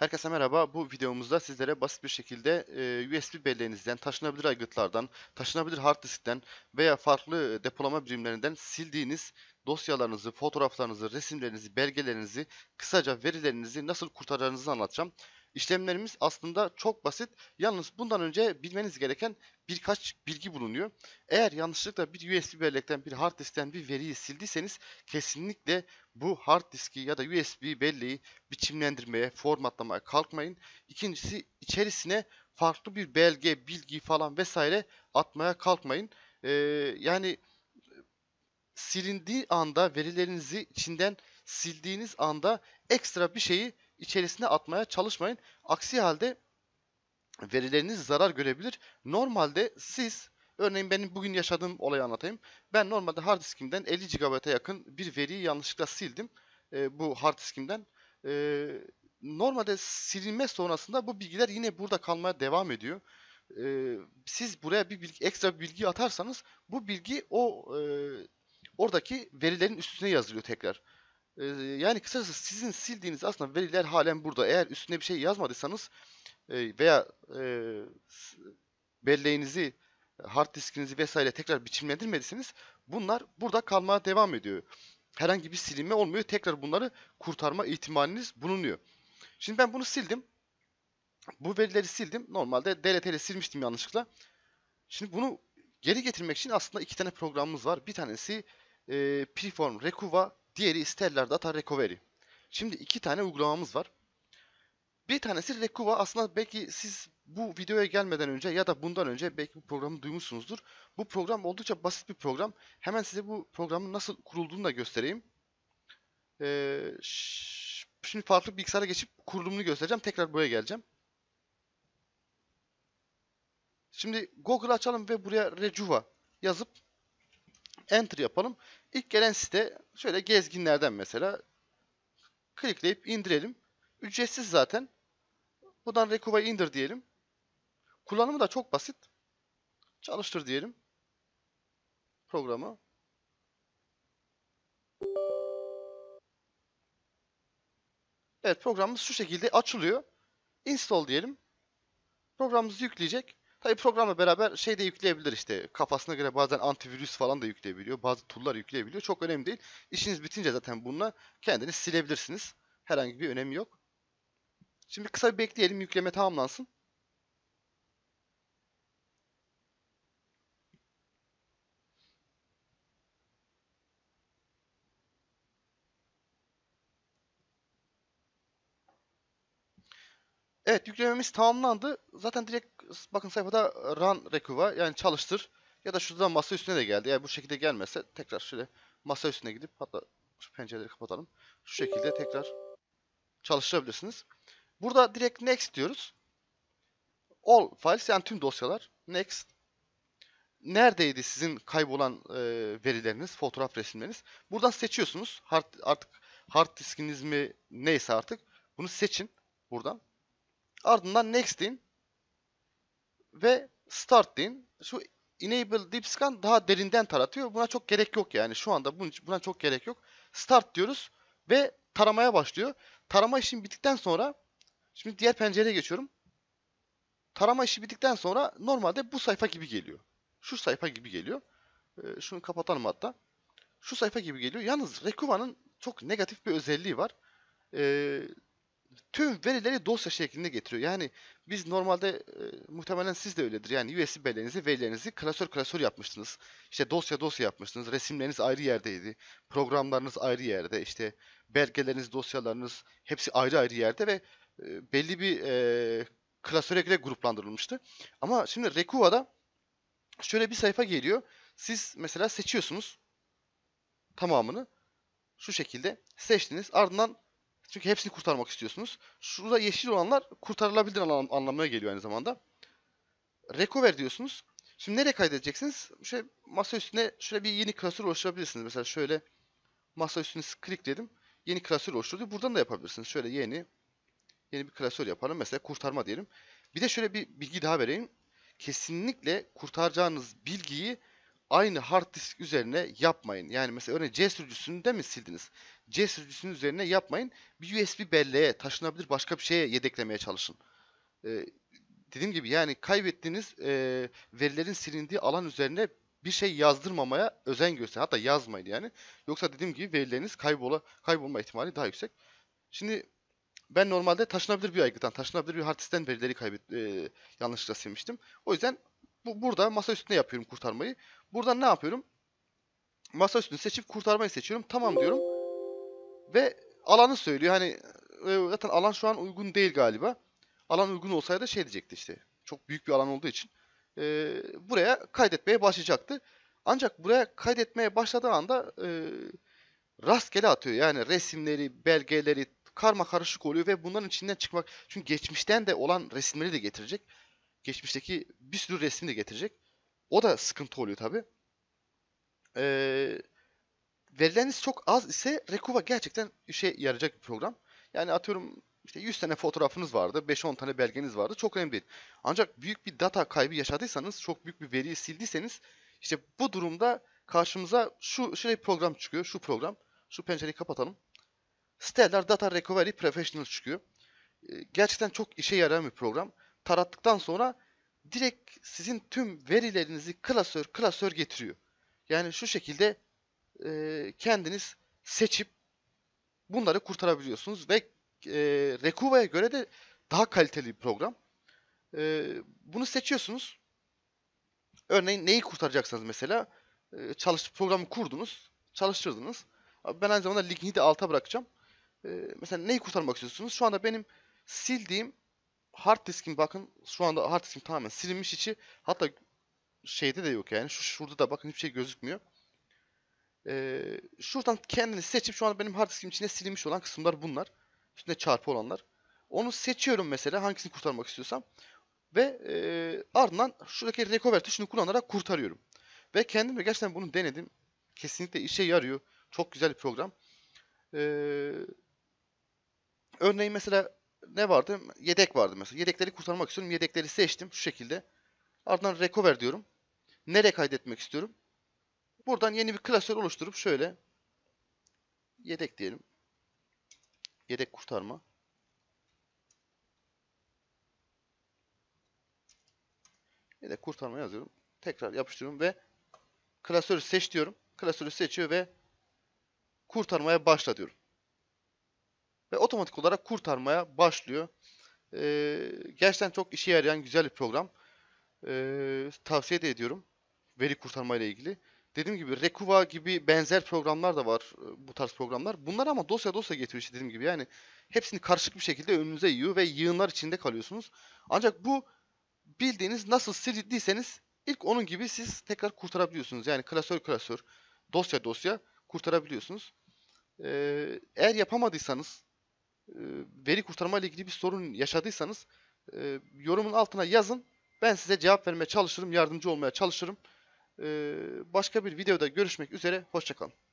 Herkese merhaba. Bu videomuzda sizlere basit bir şekilde USB belleğinizden, taşınabilir aygıtlardan, taşınabilir hard diskten veya farklı depolama birimlerinden sildiğiniz dosyalarınızı, fotoğraflarınızı, resimlerinizi, belgelerinizi, kısaca verilerinizi nasıl kurtaracağınızı anlatacağım. İşlemlerimiz aslında çok basit. Yalnız bundan önce bilmeniz gereken birkaç bilgi bulunuyor. Eğer yanlışlıkla bir USB bellekten bir hard diskten bir veriyi sildiyseniz kesinlikle bu hard diski ya da USB belleği biçimlendirmeye, formatlamaya kalkmayın. İkincisi içerisine farklı bir belge, bilgi falan vesaire atmaya kalkmayın. Ee, yani silindiği anda verilerinizi içinden sildiğiniz anda ekstra bir şeyi içerisine atmaya çalışmayın. Aksi halde verileriniz zarar görebilir. Normalde siz örneğin benim bugün yaşadığım olayı anlatayım. Ben normalde hard diskimden 50 GB'a yakın bir veriyi yanlışlıkla sildim. E, bu hard diskimden. E, normalde silinme sonrasında bu bilgiler yine burada kalmaya devam ediyor. E, siz buraya bir bilgi, ekstra bir bilgi atarsanız bu bilgi o e, oradaki verilerin üstüne yazılıyor tekrar. Ee, yani kısacası sizin sildiğiniz aslında veriler halen burada. Eğer üstüne bir şey yazmadıysanız e, veya e, belleğinizi hard diskinizi vesaire tekrar biçimlendirmediyseniz bunlar burada kalmaya devam ediyor. Herhangi bir silinme olmuyor. Tekrar bunları kurtarma ihtimaliniz bulunuyor. Şimdi ben bunu sildim. Bu verileri sildim. Normalde DLT ile silmiştim yanlışlıkla. Şimdi bunu geri getirmek için aslında iki tane programımız var. Bir tanesi e, Preform Recuva Diğeri Stellar Data Recovery. Şimdi iki tane uygulamamız var. Bir tanesi Recuva. Aslında belki siz bu videoya gelmeden önce ya da bundan önce belki bu programı duymuşsunuzdur. Bu program oldukça basit bir program. Hemen size bu programın nasıl kurulduğunu da göstereyim. Ee, şimdi farklı bilgisayara geçip kurulumunu göstereceğim. Tekrar buraya geleceğim. Şimdi Google açalım ve buraya Recuva yazıp enter yapalım. İlk gelen site şöyle gezginlerden mesela klikleyip indirelim. Ücretsiz zaten. Buradan Recovery indir diyelim. Kullanımı da çok basit. Çalıştır diyelim. Programı. Evet programımız şu şekilde açılıyor. Install diyelim. Programımızı yükleyecek. Tabi programla beraber şey de yükleyebilir işte. Kafasına göre bazen antivirüs falan da yükleyebiliyor. Bazı tool'lar yükleyebiliyor. Çok önemli değil. İşiniz bitince zaten bununla kendiniz silebilirsiniz. Herhangi bir önemi yok. Şimdi kısa bir bekleyelim yükleme tamamlansın. Evet yüklememiz tamamlandı. Zaten direkt bakın sayfada run recuva yani çalıştır. Ya da şuradan masa üstüne de geldi. Eğer bu şekilde gelmezse tekrar şöyle masa üstüne gidip hatta şu pencereleri kapatalım. Şu şekilde tekrar çalıştırabilirsiniz. Burada direkt next diyoruz. All files yani tüm dosyalar. Next. Neredeydi sizin kaybolan e, verileriniz, fotoğraf resimleriniz? Buradan seçiyorsunuz. Hard, artık hard diskiniz mi neyse artık. Bunu seçin buradan. Ardından next deyin. Ve start deyin. Şu enable deep scan daha derinden taratıyor. Buna çok gerek yok yani. Şu anda buna çok gerek yok. Start diyoruz ve taramaya başlıyor. Tarama işim bittikten sonra şimdi diğer pencereye geçiyorum. Tarama işi bittikten sonra normalde bu sayfa gibi geliyor. Şu sayfa gibi geliyor. Ee, şunu kapatalım hatta. Şu sayfa gibi geliyor. Yalnız Rekuva'nın çok negatif bir özelliği var. Ee, tüm verileri dosya şeklinde getiriyor. Yani biz normalde e, muhtemelen siz de öyledir. Yani USB belleğinizi, verilerinizi klasör klasör yapmıştınız. İşte dosya dosya yapmıştınız. Resimleriniz ayrı yerdeydi. Programlarınız ayrı yerde. İşte belgeleriniz, dosyalarınız hepsi ayrı ayrı yerde ve e, belli bir e, klasöre göre gruplandırılmıştı. Ama şimdi Recua'da şöyle bir sayfa geliyor. Siz mesela seçiyorsunuz tamamını. Şu şekilde seçtiniz. Ardından çünkü hepsini kurtarmak istiyorsunuz. Şurada yeşil olanlar kurtarılabilir anlam anlamına geliyor aynı zamanda. Recover diyorsunuz. Şimdi nereye kaydedeceksiniz? Şöyle masa üstüne şöyle bir yeni klasör oluşturabilirsiniz. Mesela şöyle masa üstüne dedim. Yeni klasör oluşturdu. Buradan da yapabilirsiniz. Şöyle yeni yeni bir klasör yapalım. Mesela kurtarma diyelim. Bir de şöyle bir bilgi daha vereyim. Kesinlikle kurtaracağınız bilgiyi aynı hard disk üzerine yapmayın. Yani mesela örneğin C sürücüsünü de mi sildiniz? C sürücüsünün üzerine yapmayın. Bir USB belleğe, taşınabilir başka bir şeye yedeklemeye çalışın. Ee, dediğim gibi yani kaybettiğiniz e, verilerin silindiği alan üzerine bir şey yazdırmamaya özen gösterin. Hatta yazmayın yani. Yoksa dediğim gibi verileriniz kaybola, kaybolma ihtimali daha yüksek. Şimdi ben normalde taşınabilir bir aygıttan, taşınabilir bir hardisten verileri kaybet e, yanlışlıkla silmiştim. O yüzden bu, burada masa üstünde yapıyorum kurtarmayı. Buradan ne yapıyorum? Masa üstünü seçip kurtarmayı seçiyorum. Tamam diyorum. Ve alanı söylüyor. Hani e, zaten alan şu an uygun değil galiba. Alan uygun olsaydı şey diyecekti işte. Çok büyük bir alan olduğu için. E, buraya kaydetmeye başlayacaktı. Ancak buraya kaydetmeye başladığı anda e, rastgele atıyor. Yani resimleri, belgeleri karma karışık oluyor ve bunların içinden çıkmak. Çünkü geçmişten de olan resimleri de getirecek. Geçmişteki bir sürü resmi de getirecek. O da sıkıntı oluyor tabi. Ee, verileriniz çok az ise Recuva gerçekten işe yarayacak bir program. Yani atıyorum işte 100 tane fotoğrafınız vardı, 5-10 tane belgeniz vardı. Çok önemli değil. Ancak büyük bir data kaybı yaşadıysanız, çok büyük bir veriyi sildiyseniz işte bu durumda karşımıza şu şöyle bir program çıkıyor. Şu program. Şu pencereyi kapatalım. Stellar Data Recovery Professional çıkıyor. Ee, gerçekten çok işe yarayan bir program. Tarattıktan sonra direkt sizin tüm verilerinizi klasör klasör getiriyor. Yani şu şekilde e, kendiniz seçip bunları kurtarabiliyorsunuz ve e, Rekuva'ya göre de daha kaliteli bir program. E, bunu seçiyorsunuz. Örneğin neyi kurtaracaksınız mesela? E, çalış programı kurdunuz, çalıştırdınız. Ben aynı zamanda linkini de alta bırakacağım. E, mesela neyi kurtarmak istiyorsunuz? Şu anda benim sildiğim hard diskim bakın şu anda hard diskim tamamen silinmiş içi. Hatta şeyde de yok yani. Şu şurada da bakın hiçbir şey gözükmüyor. E, şuradan kendini seçip şu an benim hard diskim içinde silinmiş olan kısımlar bunlar. Üstünde çarpı olanlar. Onu seçiyorum mesela hangisini kurtarmak istiyorsam. Ve e, ardından şuradaki recover tuşunu kullanarak kurtarıyorum. Ve kendim de gerçekten bunu denedim. Kesinlikle işe yarıyor. Çok güzel bir program. Ee, örneğin mesela ne vardı? Yedek vardı mesela. Yedekleri kurtarmak istiyorum. Yedekleri seçtim şu şekilde. Ardından recover diyorum. Nereye kaydetmek istiyorum? Buradan yeni bir klasör oluşturup şöyle yedek diyelim. Yedek kurtarma. Yedek kurtarma yazıyorum. Tekrar yapıştırıyorum ve klasörü seç diyorum. Klasörü seçiyor ve kurtarmaya başla diyorum. Ve otomatik olarak kurtarmaya başlıyor. Ee, gerçekten çok işe yarayan güzel bir program. Ee, tavsiye de ediyorum. Veri kurtarma ilgili dediğim gibi Rekuva gibi benzer programlar da var e, bu tarz programlar. Bunlar ama dosya dosya getiriyor işte dediğim gibi yani hepsini karışık bir şekilde önünüze yiyor ve yığınlar içinde kalıyorsunuz. Ancak bu bildiğiniz nasıl sildiyseniz ilk onun gibi siz tekrar kurtarabiliyorsunuz. Yani klasör klasör dosya dosya kurtarabiliyorsunuz. Ee, eğer yapamadıysanız e, veri kurtarma ile ilgili bir sorun yaşadıysanız e, yorumun altına yazın. Ben size cevap vermeye çalışırım, yardımcı olmaya çalışırım. Ee, başka bir videoda görüşmek üzere. Hoşçakalın.